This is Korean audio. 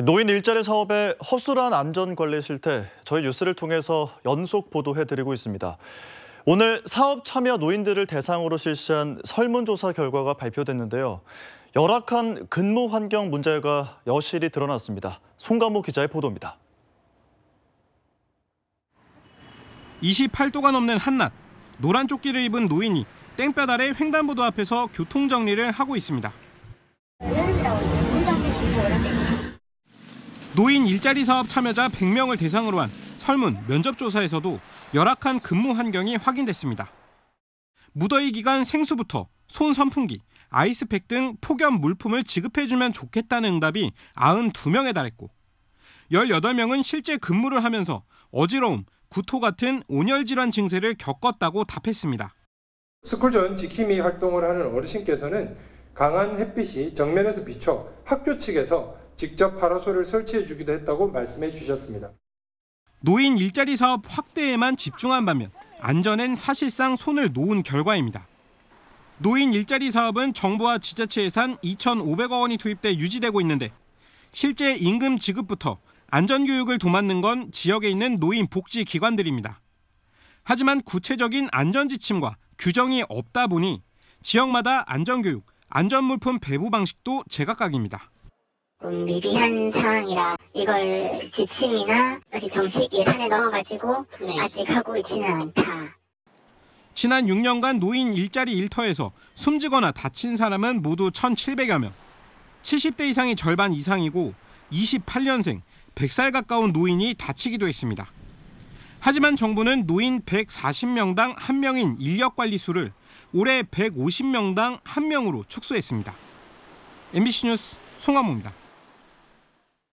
노인 일자리 사업의 허술한 안전관리 실태, 저희 뉴스를 통해서 연속 보도해드리고 있습니다. 오늘 사업 참여 노인들을 대상으로 실시한 설문조사 결과가 발표됐는데요. 열악한 근무 환경 문제가 여실히 드러났습니다. 송가모 기자의 보도입니다. 28도가 넘는 한낮, 노란 조끼를 입은 노인이 땡볕 아래 횡단보도 앞에서 교통 정리를 하고 있습니다. 노인 일자리 사업 참여자 100명을 대상으로 한 설문 면접조사에서도 열악한 근무 환경이 확인됐습니다. 무더위 기간 생수부터 손 선풍기, 아이스팩 등 폭염 물품을 지급해주면 좋겠다는 응답이 92명에 달했고 18명은 실제 근무를 하면서 어지러움, 구토 같은 온열질환 증세를 겪었다고 답했습니다. 스쿨존 지킴이 활동을 하는 어르신께서는 강한 햇빛이 정면에서 비쳐 학교 측에서 직접 파라솔을 설치해 주기도 했다고 말씀해 주셨습니다. 노인 일자리 사업 확대에만 집중한 반면 안전엔 사실상 손을 놓은 결과입니다. 노인 일자리 사업은 정부와 지자체 예산 2,500억 원이 투입돼 유지되고 있는데 실제 임금 지급부터 안전 교육을 도맡는 건 지역에 있는 노인 복지 기관들입니다. 하지만 구체적인 안전 지침과 규정이 없다 보니 지역마다 안전 교육, 안전 물품 배부 방식도 제각각입니다. 조 미비한 상황이라 이걸 지침이나 다시 정식 예산에 넣어가지고 네. 아직 하고 있지는 않다. 지난 6년간 노인 일자리 일터에서 숨지거나 다친 사람은 모두 1,700여 명. 70대 이상이 절반 이상이고 28년생, 100살 가까운 노인이 다치기도 했습니다. 하지만 정부는 노인 140명당 1명인 인력 관리 수를 올해 150명당 1명으로 축소했습니다. MBC 뉴스 송화모입니다.